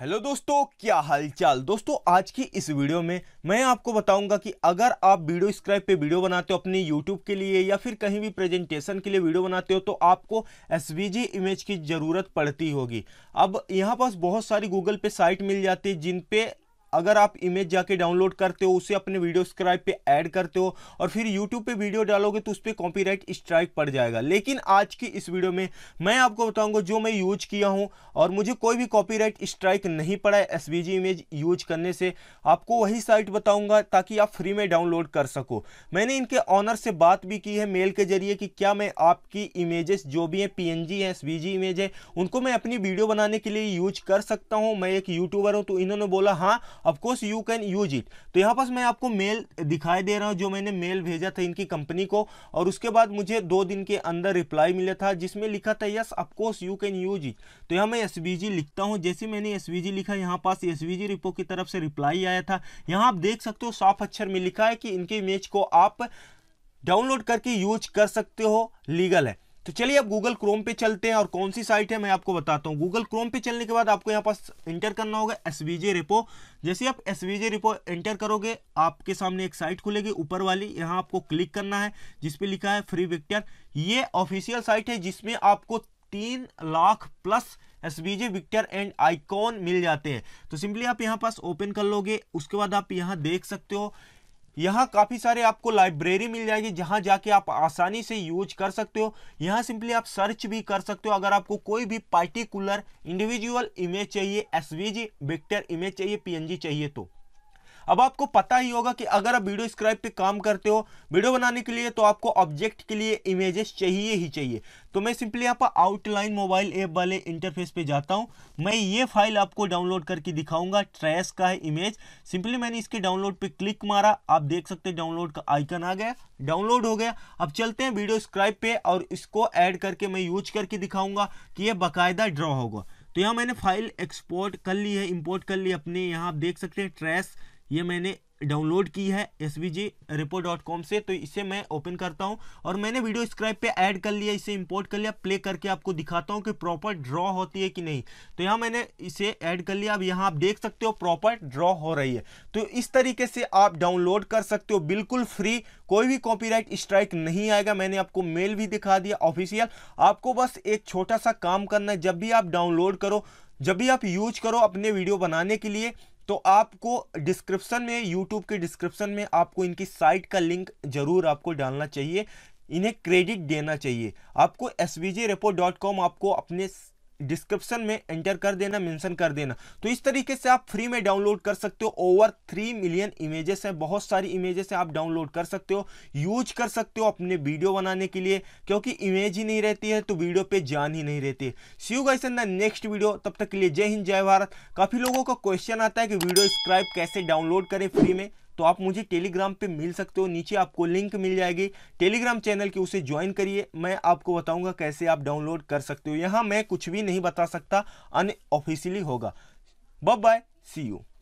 hello दोस्तों क्या हालचाल दोस्तों आज की इस वीडियो में मैं आपको बताऊंगा कि अगर आप वीडियो स्क्राइब पे वीडियो बनाते हो अपने यूट्यूब के लिए या फिर कहीं भी प्रेजेंटेशन के लिए वीडियो बनाते हो तो आपको एस इमेज की ज़रूरत पड़ती होगी अब यहाँ पास बहुत सारी गूगल पे साइट मिल जाती है जिन पे अगर आप इमेज जाके डाउनलोड करते हो उसे अपने वीडियो स्क्राइब पे ऐड करते हो और फिर यूट्यूब पे वीडियो डालोगे तो उस पर कॉपीराइट स्ट्राइक पड़ जाएगा लेकिन आज की इस वीडियो में मैं आपको बताऊंगा जो मैं यूज किया हूँ और मुझे कोई भी कॉपीराइट स्ट्राइक नहीं पड़ा है एसवीजी इमेज यूज करने से आपको वही साइट बताऊंगा ताकि आप फ्री में डाउनलोड कर सको मैंने इनके ऑनर से बात भी की है मेल के जरिए कि क्या मैं आपकी इमेजेस जो भी हैं पी एन जी हैं एस इमेज है उनको मैं अपनी वीडियो बनाने के लिए यूज कर सकता हूँ मैं एक यूट्यूबर हूँ तो इन्होंने बोला हाँ of course you can use it तो यहाँ पास मैं आपको मेल दिखाई दे रहा हूँ जो मैंने मेल भेजा था इनकी कंपनी को और उसके बाद मुझे दो दिन के अंदर रिप्लाई मिला था जिसमें लिखा था yes of course you can use it तो यहाँ मैं एस लिखता हूँ जैसे मैंने एस लिखा यहाँ पास एस रिपो की तरफ से रिप्लाई आया था यहाँ आप देख सकते हो साफ अक्षर में लिखा है कि इनके इमेज को आप डाउनलोड करके यूज कर सकते हो लीगल है तो चलिए अब गूगल क्रोम पे चलते हैं और कौन सी साइट है मैं आपको बताता हूँ गूगल क्रोम पे चलने के बाद आपको यहाँ पास एंटर करना होगा एस रिपो जैसे आप एस रिपो एंटर करोगे आपके सामने एक साइट खुलेगी ऊपर वाली यहाँ आपको क्लिक करना है जिसपे लिखा है फ्री विक्टर ये ऑफिशियल साइट है जिसमें आपको तीन lakh plus S B J vector and icon मिल जाते हैं तो सिंपली आप यहाँ पास ओपन कर लोगे उसके बाद आप यहाँ देख सकते हो यहाँ काफ़ी सारे आपको लाइब्रेरी मिल जाएगी जहाँ जाके आप आसानी से यूज कर सकते हो यहाँ सिंपली आप सर्च भी कर सकते हो अगर आपको कोई भी पार्टिकुलर इंडिविजुअल इमेज चाहिए एस विक्टर इमेज चाहिए पी चाहिए तो अब आपको पता ही होगा कि अगर आप वीडियो स्क्राइब पे काम करते हो वीडियो बनाने के लिए तो आपको ऑब्जेक्ट के लिए इमेजेस चाहिए ही चाहिए तो मैं सिंपली यहाँ पर आउटलाइन मोबाइल ऐप वाले इंटरफेस पे जाता हूँ मैं ये फाइल आपको डाउनलोड करके दिखाऊंगा ट्रेस का है इमेज सिंपली मैंने इसके डाउनलोड पे क्लिक मारा आप देख सकते हैं डाउनलोड का आइकन आ गया डाउनलोड हो गया अब चलते हैं वीडियो स्क्राइब पे और इसको ऐड करके मैं यूज करके दिखाऊंगा कि ये बाकायदा ड्रॉ होगा तो यहाँ मैंने फाइल एक्सपोर्ट कर ली है इंपोर्ट कर ली अपने यहाँ आप देख सकते हैं ट्रेस ये मैंने डाउनलोड की है S V G report dot com से तो इसे मैं ओपन करता हूँ और मैंने वीडियो स्क्राइब पे ऐड कर लिया इसे इंपोर्ट कर लिया प्ले करके आपको दिखाता हूँ कि प्रॉपर ड्रॉ होती है कि नहीं तो यहाँ मैंने इसे ऐड कर लिया अब यहाँ आप देख सकते हो प्रॉपर ड्रॉ हो रही है तो इस तरीके से आप डाउनलोड कर सकते हो बिल्कुल फ्री कोई भी कॉपी स्ट्राइक नहीं आएगा मैंने आपको मेल भी दिखा दिया ऑफिशियल आपको बस एक छोटा सा काम करना है जब भी आप डाउनलोड करो जब भी आप यूज करो अपने वीडियो बनाने के लिए तो आपको डिस्क्रिप्शन में यूट्यूब के डिस्क्रिप्शन में आपको इनकी साइट का लिंक जरूर आपको डालना चाहिए इन्हें क्रेडिट देना चाहिए आपको एस आपको अपने डिस्क्रिप्शन में एंटर कर देना मेंशन कर देना तो इस तरीके से आप फ्री में डाउनलोड कर सकते हो ओवर थ्री मिलियन इमेजेस हैं बहुत सारी इमेजेस हैं आप डाउनलोड कर सकते हो यूज कर सकते हो अपने वीडियो बनाने के लिए क्योंकि इमेज ही नहीं रहती है तो वीडियो पे जान ही नहीं रहती है see you guys in the next video तब तक के लिए जय हिंद जय भारत काफ़ी लोगों का क्वेश्चन आता है कि वीडियो स्क्राइब कैसे डाउनलोड करें फ्री में तो आप मुझे टेलीग्राम पे मिल सकते हो नीचे आपको लिंक मिल जाएगी टेलीग्राम चैनल की उसे ज्वाइन करिए मैं आपको बताऊंगा कैसे आप डाउनलोड कर सकते हो यहाँ मैं कुछ भी नहीं बता सकता अनऑफिशियली होगा बब बाय सी यू